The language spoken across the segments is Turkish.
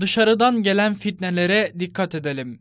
Dışarıdan gelen fitnelere dikkat edelim.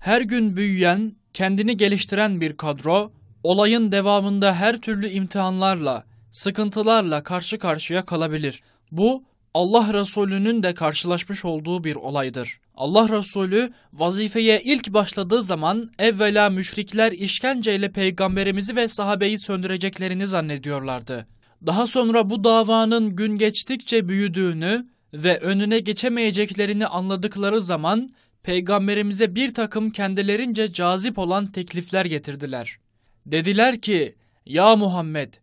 Her gün büyüyen, kendini geliştiren bir kadro, olayın devamında her türlü imtihanlarla, sıkıntılarla karşı karşıya kalabilir. Bu, Allah Resulü'nün de karşılaşmış olduğu bir olaydır. Allah Resulü vazifeye ilk başladığı zaman evvela müşrikler işkenceyle peygamberimizi ve sahabeyi söndüreceklerini zannediyorlardı. Daha sonra bu davanın gün geçtikçe büyüdüğünü, ve önüne geçemeyeceklerini anladıkları zaman peygamberimize bir takım kendilerince cazip olan teklifler getirdiler. Dediler ki, ya Muhammed,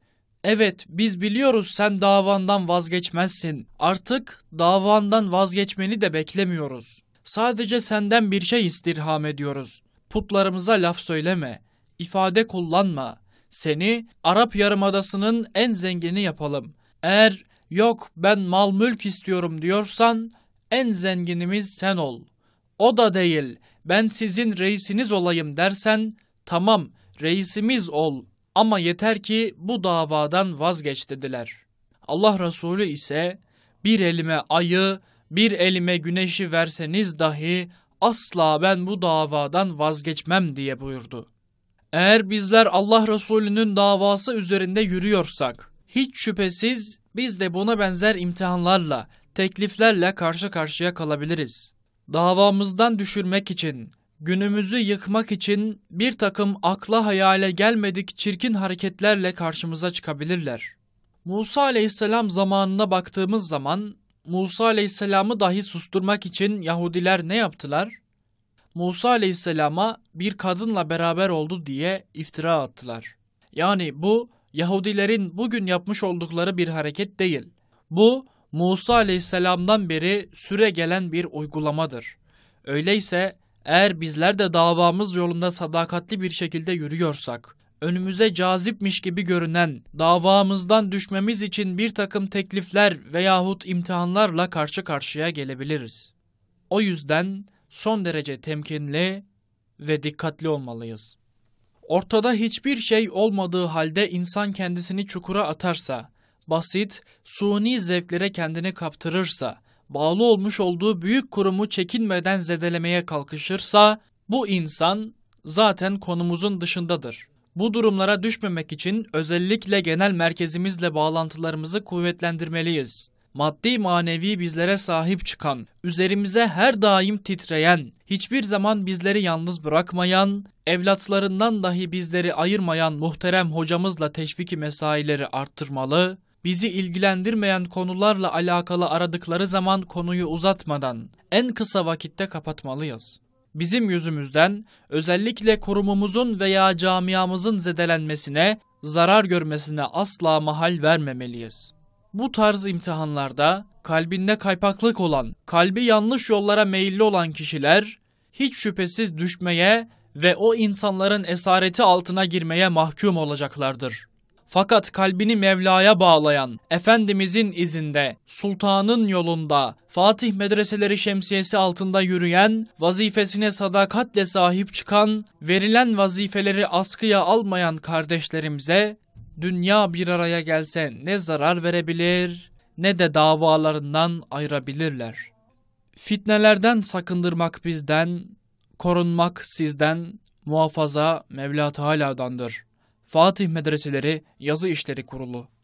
evet biz biliyoruz sen davandan vazgeçmezsin. Artık davandan vazgeçmeni de beklemiyoruz. Sadece senden bir şey istirham ediyoruz. Putlarımıza laf söyleme, ifade kullanma. Seni Arap Yarımadası'nın en zengini yapalım. Eğer yok ben mal mülk istiyorum diyorsan en zenginimiz sen ol. O da değil ben sizin reisiniz olayım dersen tamam reisimiz ol ama yeter ki bu davadan vazgeç dediler. Allah Resulü ise bir elime ayı bir elime güneşi verseniz dahi asla ben bu davadan vazgeçmem diye buyurdu. Eğer bizler Allah Resulü'nün davası üzerinde yürüyorsak hiç şüphesiz biz de buna benzer imtihanlarla, tekliflerle karşı karşıya kalabiliriz. Davamızdan düşürmek için, günümüzü yıkmak için bir takım akla hayale gelmedik çirkin hareketlerle karşımıza çıkabilirler. Musa aleyhisselam zamanına baktığımız zaman Musa aleyhisselamı dahi susturmak için Yahudiler ne yaptılar? Musa aleyhisselama bir kadınla beraber oldu diye iftira attılar. Yani bu Yahudilerin bugün yapmış oldukları bir hareket değil. Bu Musa aleyhisselamdan beri süre gelen bir uygulamadır. Öyleyse eğer bizler de davamız yolunda sadakatli bir şekilde yürüyorsak, önümüze cazipmiş gibi görünen davamızdan düşmemiz için bir takım teklifler veyahut imtihanlarla karşı karşıya gelebiliriz. O yüzden son derece temkinli ve dikkatli olmalıyız. Ortada hiçbir şey olmadığı halde insan kendisini çukura atarsa, basit, suni zevklere kendini kaptırırsa, bağlı olmuş olduğu büyük kurumu çekinmeden zedelemeye kalkışırsa, bu insan zaten konumuzun dışındadır. Bu durumlara düşmemek için özellikle genel merkezimizle bağlantılarımızı kuvvetlendirmeliyiz. Maddi manevi bizlere sahip çıkan, üzerimize her daim titreyen, hiçbir zaman bizleri yalnız bırakmayan, evlatlarından dahi bizleri ayırmayan muhterem hocamızla teşviki mesaileri arttırmalı, bizi ilgilendirmeyen konularla alakalı aradıkları zaman konuyu uzatmadan en kısa vakitte kapatmalıyız. Bizim yüzümüzden özellikle kurumumuzun veya camiamızın zedelenmesine, zarar görmesine asla mahal vermemeliyiz. Bu tarz imtihanlarda kalbinde kaypaklık olan, kalbi yanlış yollara meyilli olan kişiler hiç şüphesiz düşmeye ve o insanların esareti altına girmeye mahkum olacaklardır. Fakat kalbini Mevla'ya bağlayan, Efendimizin izinde, Sultan'ın yolunda, Fatih medreseleri şemsiyesi altında yürüyen, vazifesine sadakatle sahip çıkan, verilen vazifeleri askıya almayan kardeşlerimize, dünya bir araya gelse ne zarar verebilir ne de davalarından ayırabilirler. Fitnelerden sakındırmak bizden, korunmak sizden, muhafaza Mevla Teala'dandır. Fatih Medreseleri Yazı İşleri Kurulu